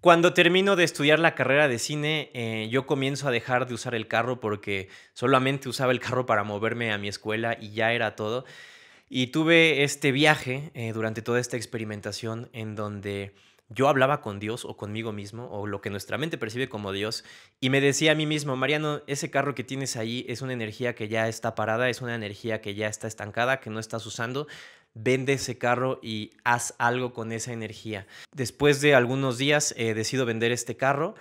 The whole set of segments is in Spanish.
Cuando termino de estudiar la carrera de cine, eh, yo comienzo a dejar de usar el carro porque solamente usaba el carro para moverme a mi escuela y ya era todo. Y tuve este viaje eh, durante toda esta experimentación en donde yo hablaba con Dios o conmigo mismo o lo que nuestra mente percibe como Dios y me decía a mí mismo, Mariano, ese carro que tienes ahí es una energía que ya está parada, es una energía que ya está estancada, que no estás usando, vende ese carro y haz algo con esa energía. Después de algunos días he eh, decido vender este carro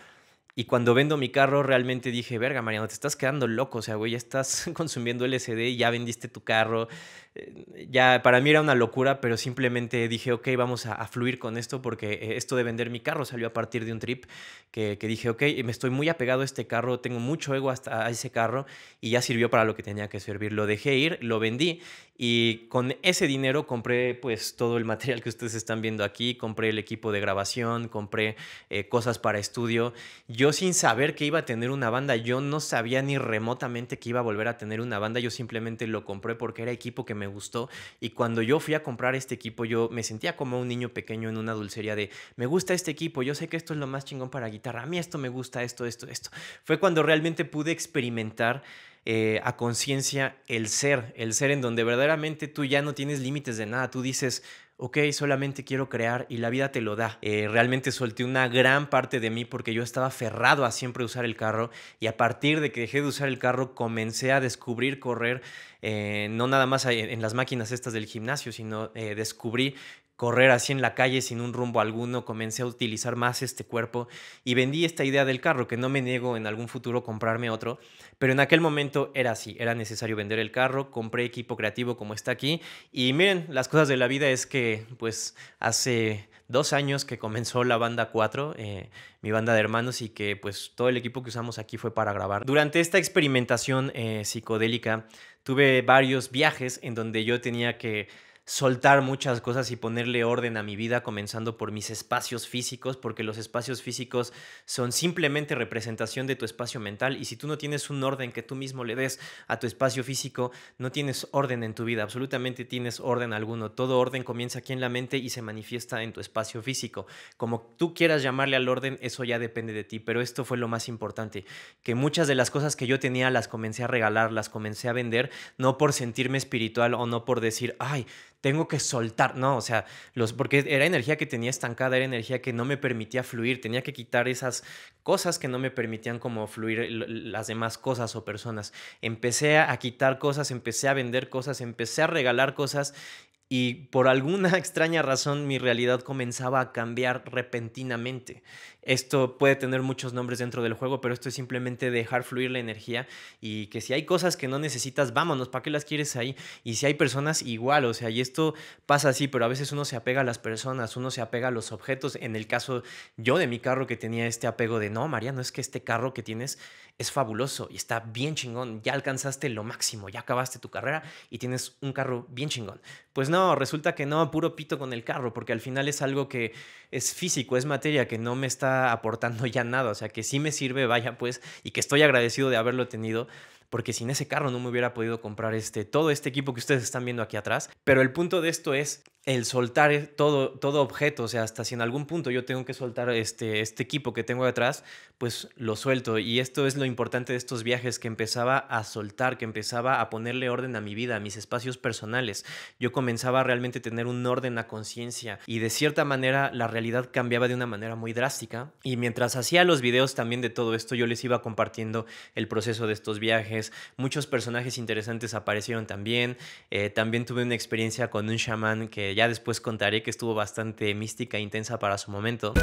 y cuando vendo mi carro, realmente dije, verga, Mariano, te estás quedando loco. O sea, güey, ya estás consumiendo LSD, ya vendiste tu carro. Eh, ya, para mí era una locura, pero simplemente dije, ok, vamos a, fluir con esto, porque eh, esto de vender mi carro salió a partir de un trip que, que dije, ok, me estoy muy apegado a este carro, tengo mucho ego hasta a ese carro y ya sirvió para lo que tenía que servir. Lo dejé ir, lo vendí y con ese dinero compré pues todo el material que ustedes están viendo aquí, compré el equipo de grabación, compré eh, cosas para estudio yo sin saber que iba a tener una banda, yo no sabía ni remotamente que iba a volver a tener una banda, yo simplemente lo compré porque era equipo que me gustó y cuando yo fui a comprar este equipo yo me sentía como un niño pequeño en una dulcería de, me gusta este equipo, yo sé que esto es lo más chingón para guitarra, a mí esto me gusta, esto, esto, esto. Fue cuando realmente pude experimentar eh, a conciencia el ser, el ser en donde verdaderamente tú ya no tienes límites de nada, tú dices, ok, solamente quiero crear y la vida te lo da. Eh, realmente solté una gran parte de mí porque yo estaba aferrado a siempre usar el carro y a partir de que dejé de usar el carro comencé a descubrir correr, eh, no nada más en las máquinas estas del gimnasio, sino descubrí correr así en la calle sin un rumbo alguno, comencé a utilizar más este cuerpo y vendí esta idea del carro, que no me niego en algún futuro comprarme otro, pero en aquel momento era así, era necesario vender el carro, compré equipo creativo como está aquí y miren, las cosas de la vida es que pues hace dos años que comenzó la banda 4, eh, mi banda de hermanos, y que pues todo el equipo que usamos aquí fue para grabar. Durante esta experimentación eh, psicodélica tuve varios viajes en donde yo tenía que soltar muchas cosas y ponerle orden a mi vida, comenzando por mis espacios físicos, porque los espacios físicos son simplemente representación de tu espacio mental y si tú no tienes un orden que tú mismo le des a tu espacio físico, no tienes orden en tu vida, absolutamente tienes orden alguno. Todo orden comienza aquí en la mente y se manifiesta en tu espacio físico. Como tú quieras llamarle al orden, eso ya depende de ti, pero esto fue lo más importante, que muchas de las cosas que yo tenía las comencé a regalar, las comencé a vender, no por sentirme espiritual o no por decir, ay, tengo que soltar, no, o sea, los, porque era energía que tenía estancada, era energía que no me permitía fluir, tenía que quitar esas cosas que no me permitían como fluir las demás cosas o personas. Empecé a quitar cosas, empecé a vender cosas, empecé a regalar cosas y por alguna extraña razón mi realidad comenzaba a cambiar repentinamente. Esto puede tener muchos nombres dentro del juego, pero esto es simplemente dejar fluir la energía y que si hay cosas que no necesitas, vámonos, ¿para qué las quieres ahí? Y si hay personas, igual, o sea, y esto pasa así, pero a veces uno se apega a las personas, uno se apega a los objetos. En el caso yo de mi carro que tenía este apego de, no, no es que este carro que tienes es fabuloso y está bien chingón. Ya alcanzaste lo máximo, ya acabaste tu carrera y tienes un carro bien chingón. Pues no, resulta que no, puro pito con el carro, porque al final es algo que es físico, es materia que no me está aportando ya nada. O sea, que sí me sirve, vaya pues, y que estoy agradecido de haberlo tenido. Porque sin ese carro no me hubiera podido comprar este, todo este equipo que ustedes están viendo aquí atrás. Pero el punto de esto es, el soltar e, todo, todo objeto, o sea, hasta si en algún punto yo tengo que soltar este, este equipo que tengo detrás, pues lo suelto. Y esto es lo importante de estos viajes, que empezaba a soltar, que empezaba a ponerle orden a mi vida, a mis espacios personales. Yo comenzaba a realmente tener un orden a conciencia y de cierta manera la realidad cambiaba de una manera muy drástica. Y mientras hacía los videos también de todo esto, yo les iba compartiendo el proceso de estos viajes. Muchos personajes interesantes aparecieron también. Eh, también tuve una experiencia con un chamán que ya después contaré que estuvo bastante mística e intensa para su momento.